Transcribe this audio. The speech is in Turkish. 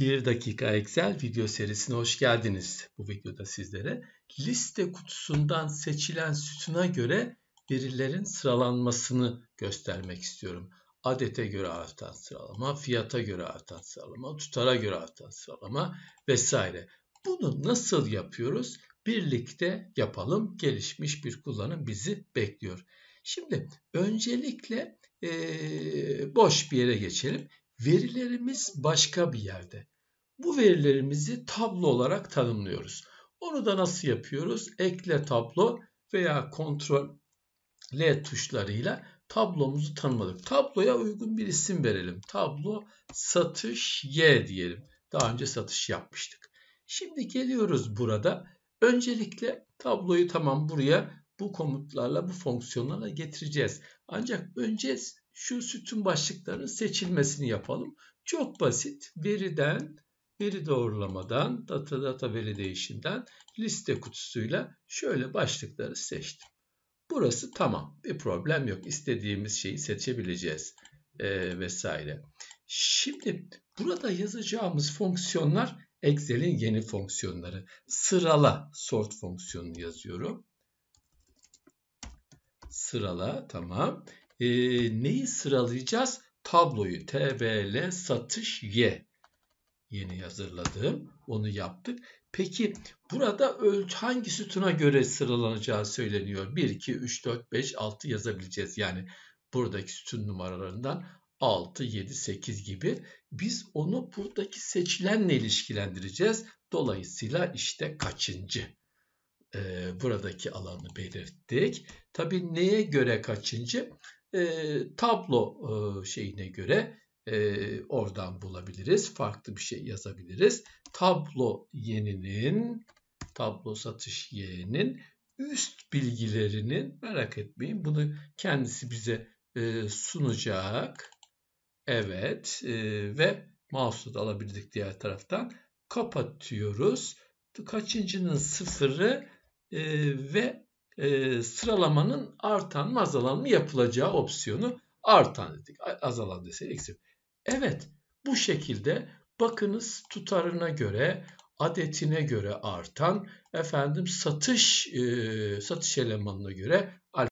1 dakika Excel video serisine hoş geldiniz. Bu videoda sizlere liste kutusundan seçilen sütuna göre verilerin sıralanmasını göstermek istiyorum. Adete göre artan sıralama, fiyata göre artan sıralama, tutara göre artan sıralama vesaire. Bunu nasıl yapıyoruz? Birlikte yapalım. Gelişmiş bir kullanım bizi bekliyor. Şimdi öncelikle e, boş bir yere geçelim Verilerimiz başka bir yerde. Bu verilerimizi tablo olarak tanımlıyoruz. Onu da nasıl yapıyoruz? Ekle tablo veya kontrol L tuşlarıyla tablomuzu tanımladık. Tabloya uygun bir isim verelim. Tablo satış Y diyelim. Daha önce satış yapmıştık. Şimdi geliyoruz burada. Öncelikle tabloyu tamam buraya bu komutlarla, bu fonksiyonlarla getireceğiz. Ancak önce şu sütun başlıklarının seçilmesini yapalım. Çok basit. Veriden, veri doğrulamadan, data data veri değişinden liste kutusuyla şöyle başlıkları seçtim. Burası tamam. Bir problem yok. İstediğimiz şeyi seçebileceğiz e, vesaire. Şimdi burada yazacağımız fonksiyonlar Excel'in yeni fonksiyonları. Sırala sort fonksiyonunu yazıyorum. Sırala tamam. E, neyi sıralayacağız? Tabloyu TBL satış Y. Yeni hazırladım. Onu yaptık. Peki burada hangi sütuna göre sıralanacağı söyleniyor? 1, 2, 3, 4, 5, 6 yazabileceğiz. Yani buradaki sütun numaralarından 6, 7, 8 gibi. Biz onu buradaki seçilenle ilişkilendireceğiz. Dolayısıyla işte kaçıncı? e, buradaki alanı belirttik. Tabi neye göre kaçıncı? E, tablo e, şeyine göre e, oradan bulabiliriz. Farklı bir şey yazabiliriz. Tablo yeninin tablo satış yeğenin üst bilgilerinin merak etmeyin bunu kendisi bize e, sunacak. Evet e, ve mouse'u da alabildik diğer taraftan. Kapatıyoruz. Kaçıncının sıfırı e, ve e, sıralamanın artan mı azalan mı yapılacağı opsiyonu artan dedik. Azalan deseydi eksi. Evet bu şekilde bakınız tutarına göre adetine göre artan efendim satış e, satış elemanına göre